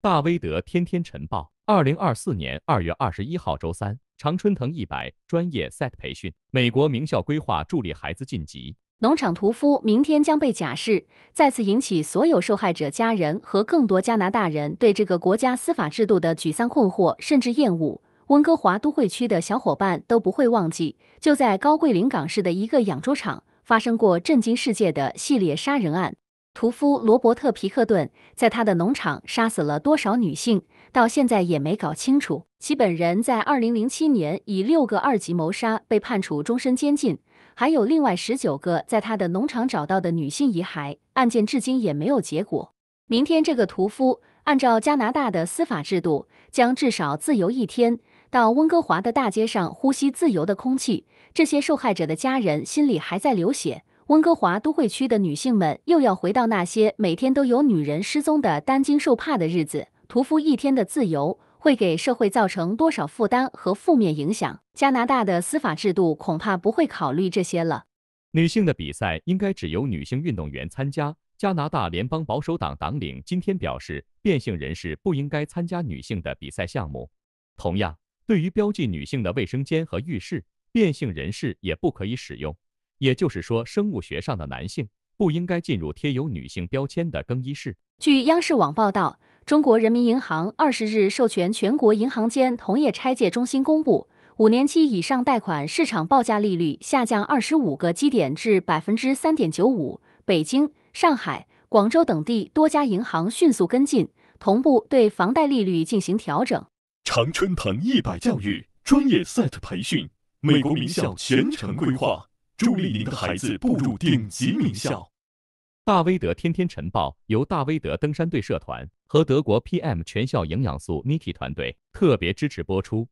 大威德天天晨报，二零二四年二月二十一号周三，常春藤一百专业 SET 培训，美国名校规划助力孩子晋级。农场屠夫明天将被假释，再次引起所有受害者家人和更多加拿大人对这个国家司法制度的沮丧、困惑，甚至厌恶。温哥华都会区的小伙伴都不会忘记，就在高贵林港市的一个养猪场发生过震惊世界的系列杀人案。屠夫罗伯特皮克顿在他的农场杀死了多少女性，到现在也没搞清楚。其本人在2007年以六个二级谋杀被判处终身监禁，还有另外十九个在他的农场找到的女性遗骸案件至今也没有结果。明天，这个屠夫按照加拿大的司法制度将至少自由一天，到温哥华的大街上呼吸自由的空气。这些受害者的家人心里还在流血。温哥华都会区的女性们又要回到那些每天都有女人失踪的担惊受怕的日子。屠夫一天的自由会给社会造成多少负担和负面影响？加拿大的司法制度恐怕不会考虑这些了。女性的比赛应该只有女性运动员参加。加拿大联邦保守党党领今天表示，变性人士不应该参加女性的比赛项目。同样，对于标记女性的卫生间和浴室，变性人士也不可以使用。也就是说，生物学上的男性不应该进入贴有女性标签的更衣室。据央视网报道，中国人民银行二十日授权全国银行间同业拆借中心公布，五年期以上贷款市场报价利率下降二十五个基点至百分之三点九五。北京、上海、广州等地多家银行迅速跟进，同步对房贷利率进行调整。常春藤一百教育专业 s e t 培训，美国名校全程规划。助力您的孩子步入顶级名校！大威德天天晨报由大威德登山队社团和德国 PM 全校营养素 Niki 团队特别支持播出。